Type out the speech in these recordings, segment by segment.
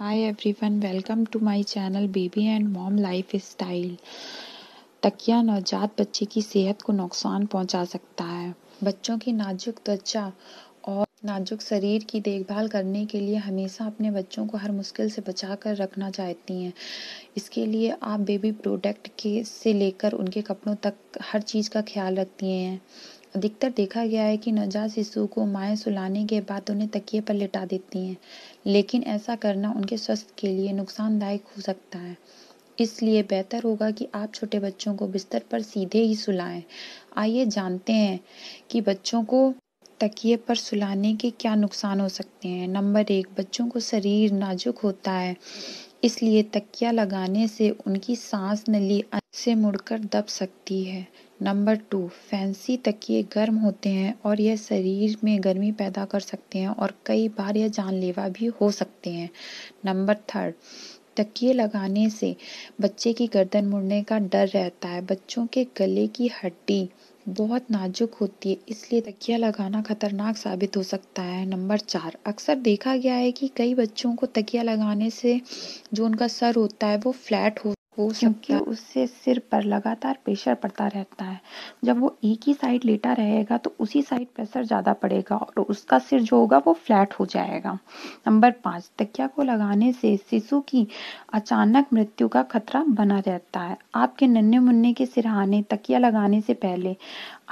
hi everyone welcome to my channel baby and mom lifestyle तकिया नवजात बच्चे की सेहत को नुकसान पहुंचा सकता है बच्चों की नाजुक त्वचा और नाजुक शरीर की देखभाल करने के लिए हमेशा अपने बच्चों को हर मुश्किल से बचा कर रखना चाहती हैं इसके लिए आप बेबी प्रोडक्ट के से लेकर उनके कपड़ों तक हर चीज़ का ख्याल रखती हैं अधिकतर देखा गया है कि नवजात शिशु को माएँ सुलाने के बाद उन्हें तकिए पर लिटा देती हैं लेकिन ऐसा करना उनके स्वास्थ्य के लिए नुकसानदायक हो सकता है इसलिए बेहतर होगा कि आप छोटे बच्चों को बिस्तर पर सीधे ही सुलाएं आइए जानते हैं कि बच्चों को तकिए पर सुलाने के क्या नुकसान हो सकते हैं नंबर एक बच्चों को शरीर नाजुक होता है इसलिए तकिया लगाने से उनकी सांस नली से मुड़कर दब सकती है नंबर टू फैंसी तकिए गर्म होते हैं और यह शरीर में गर्मी पैदा कर सकते हैं और कई बार यह जानलेवा भी हो सकते हैं नंबर थर्ड तकिए लगाने से बच्चे की गर्दन मुड़ने का डर रहता है बच्चों के गले की हड्डी बहुत नाजुक होती है इसलिए तकिया लगाना खतरनाक साबित हो सकता है नंबर चार अक्सर देखा गया है कि कई बच्चों को तकिया लगाने से जो उनका सर होता है वो फ्लैट हो हो क्योंकि उससे सिर पर लगातार प्रेशर पड़ता रहता है जब वो एक ही साइड लेटा रहेगा तो उसी साइड प्रेशर ज़्यादा पड़ेगा और उसका सिर जो होगा वो फ्लैट हो जाएगा नंबर पाँच तकिया को लगाने से शिशु की अचानक मृत्यु का खतरा बना रहता है आपके नन्हे मुन्ने के सिरहाने तकिया लगाने से पहले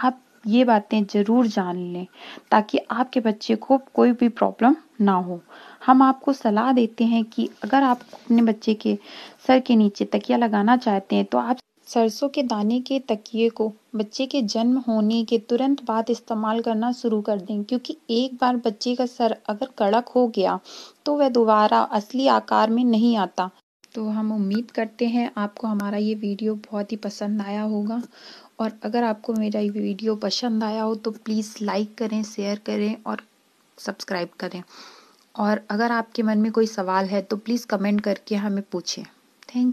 आप ये बातें ज़रूर जान लें ताकि आपके बच्चे को कोई भी प्रॉब्लम ना हो हम आपको सलाह देते हैं कि अगर आप अपने बच्चे के सर के नीचे तकिया लगाना चाहते हैं तो आप सरसों के दाने के तकिए को बच्चे के जन्म होने के तुरंत बाद इस्तेमाल करना शुरू कर दें क्योंकि एक बार बच्चे का सर अगर कड़क हो गया तो वह दोबारा असली आकार में नहीं आता तो हम उम्मीद करते हैं आपको हमारा ये वीडियो बहुत ही पसंद आया होगा और अगर आपको मेरा ये वीडियो पसंद आया हो तो प्लीज़ लाइक करें शेयर करें और सब्सक्राइब करें और अगर आपके मन में कोई सवाल है तो प्लीज़ कमेंट करके हमें पूछें थैंक